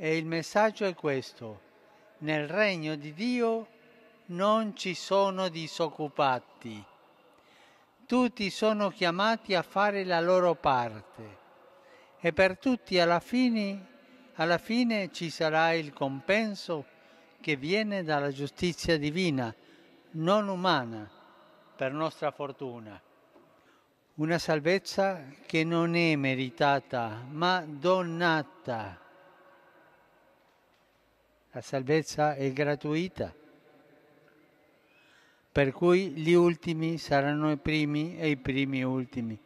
E il messaggio è questo. Nel regno di Dio non ci sono disoccupati. Tutti sono chiamati a fare la loro parte e per tutti alla fine, alla fine ci sarà il compenso che viene dalla giustizia divina, non umana, per nostra fortuna. Una salvezza che non è meritata, ma donata la salvezza è gratuita, per cui gli ultimi saranno i primi e i primi ultimi.